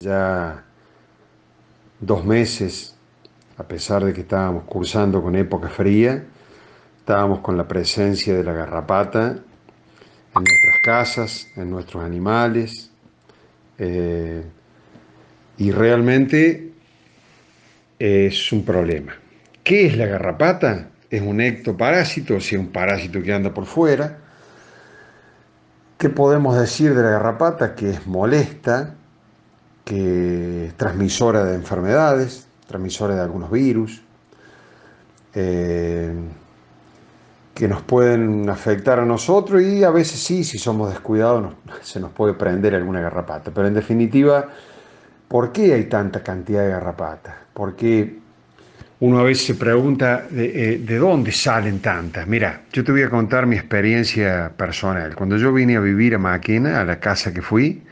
ya dos meses, a pesar de que estábamos cursando con época fría, estábamos con la presencia de la garrapata en nuestras casas, en nuestros animales, eh, y realmente es un problema. ¿Qué es la garrapata? Es un ectoparásito, o sea, un parásito que anda por fuera. ¿Qué podemos decir de la garrapata? Que es molesta, que transmisora de enfermedades, transmisora de algunos virus, eh, que nos pueden afectar a nosotros y a veces sí, si somos descuidados, se nos puede prender alguna garrapata. Pero en definitiva, ¿por qué hay tanta cantidad de garrapatas? ¿Por qué uno a veces se pregunta de, eh, dónde salen tantas. Mira, yo te voy a contar mi experiencia personal. Cuando yo vine a vivir a Máquina, a la casa que fui,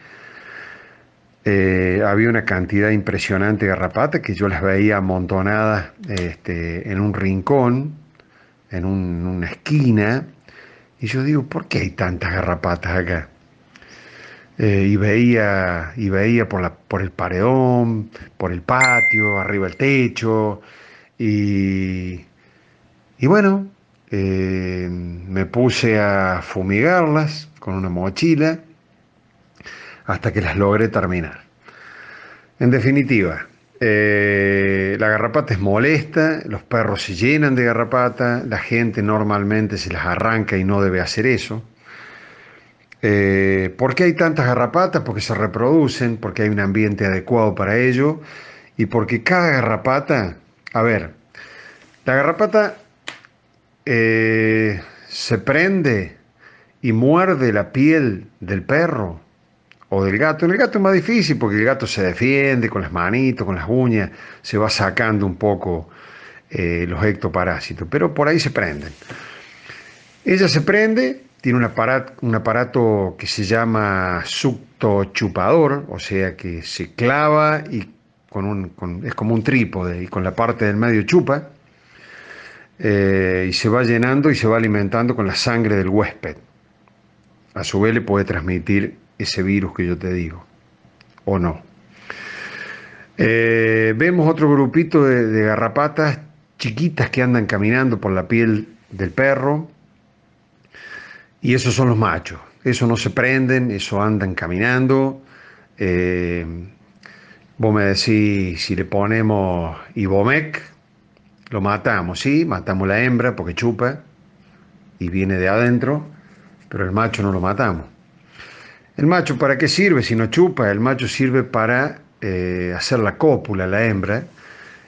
eh, había una cantidad impresionante de garrapatas que yo las veía amontonadas este, en un rincón, en una esquina, y yo digo, ¿por qué hay tantas garrapatas acá? Eh, y veía, y veía por, la, por el paredón, por el patio, arriba el techo, y, y bueno, eh, me puse a fumigarlas con una mochila hasta que las logre terminar. En definitiva, eh, la garrapata es molesta, los perros se llenan de garrapata, la gente normalmente se las arranca y no debe hacer eso. Eh, ¿Por qué hay tantas garrapatas? Porque se reproducen, porque hay un ambiente adecuado para ello y porque cada garrapata, a ver, la garrapata eh, se prende y muerde la piel del perro del gato. En el gato es más difícil porque el gato se defiende con las manitos, con las uñas, se va sacando un poco eh, los ectoparásitos, pero por ahí se prenden. Ella se prende, tiene un aparato, un aparato que se llama subtochupador chupador, o sea que se clava y con un, es como un trípode y con la parte del medio chupa. Eh, y se va llenando y se va alimentando con la sangre del huésped. A su vez le puede transmitir ese virus que yo te digo, o no. Eh, vemos otro grupito de, garrapatas chiquitas que andan caminando por la piel del perro, y esos son los machos. Eso no se prenden, eso andan caminando. Eh, vos me decís, si le ponemos Ibomec, lo matamos, sí, matamos la hembra porque chupa y viene de adentro, pero el macho no lo matamos. El macho, ¿para qué sirve si no chupa? El macho sirve para eh, hacer la cópula, la hembra,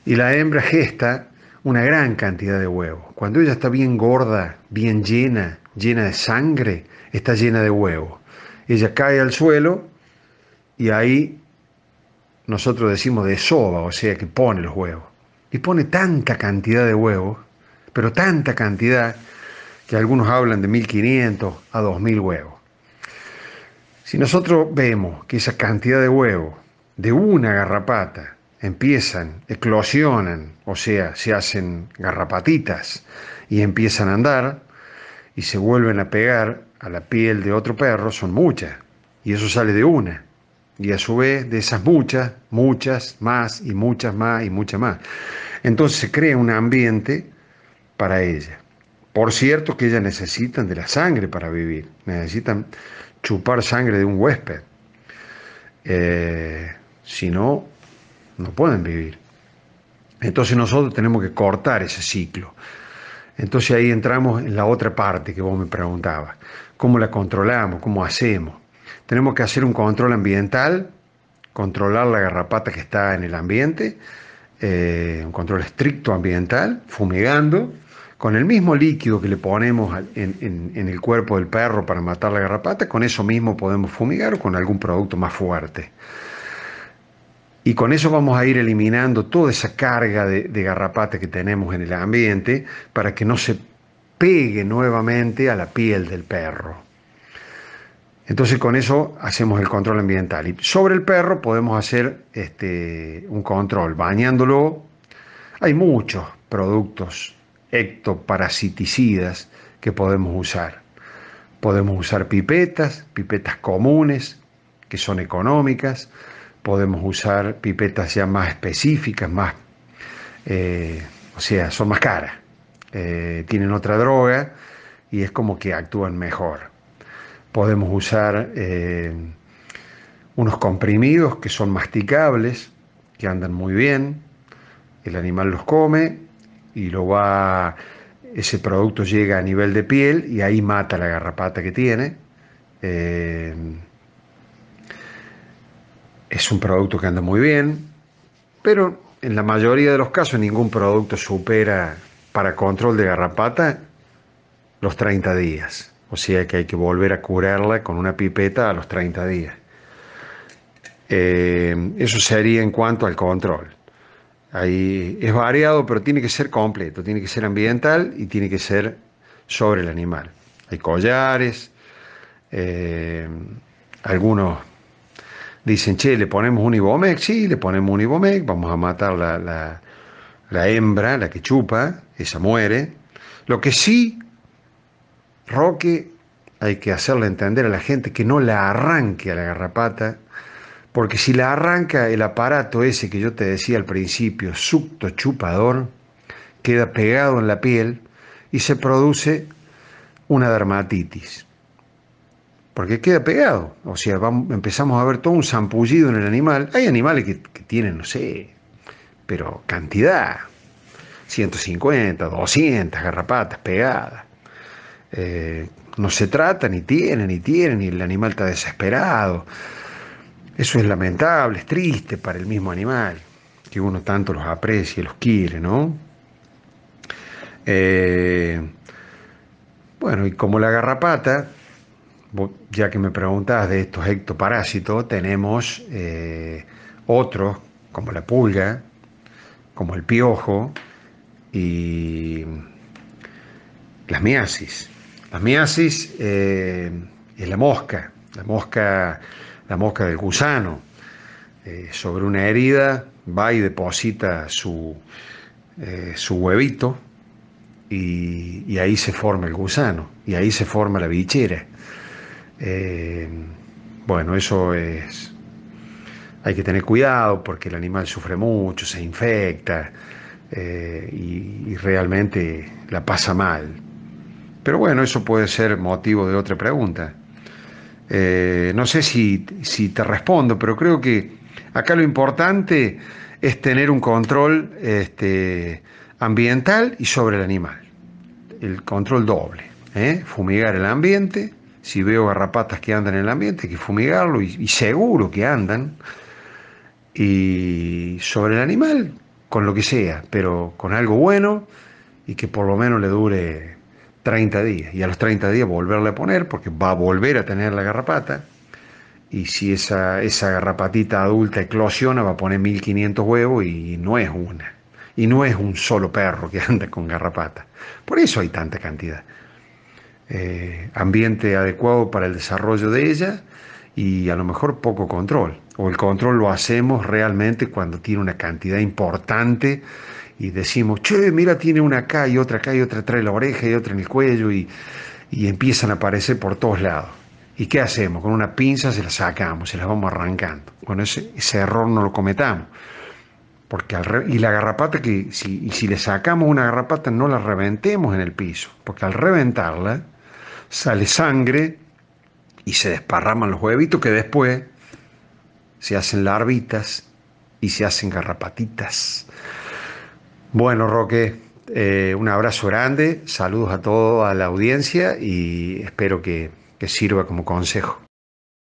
y la hembra gesta una gran cantidad de huevos. Cuando ella está bien gorda, bien llena, llena de sangre, está llena de huevos. Ella cae al suelo y ahí nosotros decimos de soba, o sea que pone los huevos. Y pone tanta cantidad de huevos, pero tanta cantidad, que algunos hablan de 1500 a 2000 huevos. Si nosotros vemos que esa cantidad de huevos de una garrapata empiezan, eclosionan, o sea, se hacen garrapatitas y empiezan a andar y se vuelven a pegar a la piel de otro perro, son muchas. Y eso sale de una. Y a su vez de esas muchas, muchas más y muchas más y muchas más. Entonces se crea un ambiente para ellas. Por cierto que ellas necesitan de la sangre para vivir, necesitan chupar sangre de un huésped. Eh, si no, no pueden vivir. Entonces nosotros tenemos que cortar ese ciclo. Entonces ahí entramos en la otra parte que vos me preguntabas. ¿Cómo la controlamos? ¿Cómo hacemos? Tenemos que hacer un control ambiental, controlar la garrapata que está en el ambiente, eh, un control estricto ambiental, fumigando, con el mismo líquido que le ponemos en, el cuerpo del perro para matar la garrapata, con eso mismo podemos fumigar o con algún producto más fuerte. Y con eso vamos a ir eliminando toda esa carga de, garrapata que tenemos en el ambiente para que no se pegue nuevamente a la piel del perro. Entonces con eso hacemos el control ambiental. Y sobre el perro podemos hacer este, un control bañándolo. Hay muchos productos ectoparasiticidas que podemos usar. Podemos usar pipetas, pipetas comunes, que son económicas, podemos usar pipetas ya más específicas, más, eh, o sea, son más caras, eh, tienen otra droga y es como que actúan mejor. Podemos usar eh, unos comprimidos que son masticables, que andan muy bien, el animal los come y lo va, ese producto llega a nivel de piel y ahí mata la garrapata que tiene. Eh, es un producto que anda muy bien, pero en la mayoría de los casos ningún producto supera para control de garrapata los 30 días. O sea que hay que volver a curarla con una pipeta a los 30 días. Eh, eso sería en cuanto al control es variado, pero tiene que ser completo, tiene que ser ambiental y tiene que ser sobre el animal. Hay collares, eh, algunos dicen, che, le ponemos un ibomec, sí, le ponemos un ibomec, vamos a matar la, la, la hembra, la que chupa, esa muere. Lo que sí, Roque, hay que hacerle entender a la gente que no la arranque a la garrapata, porque si la arranca el aparato ese que yo te decía al principio, sucto chupador, queda pegado en la piel y se produce una dermatitis. Porque queda pegado. O sea, empezamos a ver todo un zampullido en el animal. Hay animales que, tienen, no sé, pero cantidad. 150, 200 garrapatas pegadas. Eh, no se trata, ni tiene, ni tienen, y el animal está desesperado. Eso es lamentable, es triste para el mismo animal, que uno tanto los aprecia, los quiere, ¿no? Eh, bueno, y como la garrapata, ya que me preguntas de estos ectoparásitos, tenemos eh, otros como la pulga, como el piojo y las miasis. Las miasis eh, es la mosca, la mosca, la mosca del gusano, eh, sobre una herida, va y deposita su, eh, su huevito y, ahí se forma el gusano, y ahí se forma la bichera. Eh, bueno, eso es... Hay que tener cuidado porque el animal sufre mucho, se infecta y, y realmente la pasa mal. Pero bueno, eso puede ser motivo de otra pregunta. Eh, no sé si, te respondo, pero creo que acá lo importante es tener un control este, ambiental y sobre el animal. El control doble. ¿eh? Fumigar el ambiente. Si veo garrapatas que andan en el ambiente, hay que fumigarlo y seguro que andan. Y sobre el animal, con lo que sea, pero con algo bueno y que por lo menos le dure 30 días y a los 30 días volverle a poner porque va a volver a tener la garrapata y si esa, esa garrapatita adulta eclosiona va a poner 1500 huevos y no es una y no es un solo perro que anda con garrapata por eso hay tanta cantidad eh, ambiente adecuado para el desarrollo de ella y a lo mejor poco control. O el control lo hacemos realmente cuando tiene una cantidad importante y decimos, che, mira, tiene una acá y otra acá y otra trae la oreja y otra en el cuello y, empiezan a aparecer por todos lados. ¿Y qué hacemos? Con una pinza se la sacamos, se las vamos arrancando. Bueno, ese, error no lo cometamos. Porque y la garrapata que si, y si le sacamos una garrapata no la reventemos en el piso, porque al reventarla sale sangre y se desparraman los huevitos que después se hacen larvitas y se hacen garrapatitas. Bueno, Roque, eh, un abrazo grande, saludos a toda la audiencia y espero que sirva como consejo.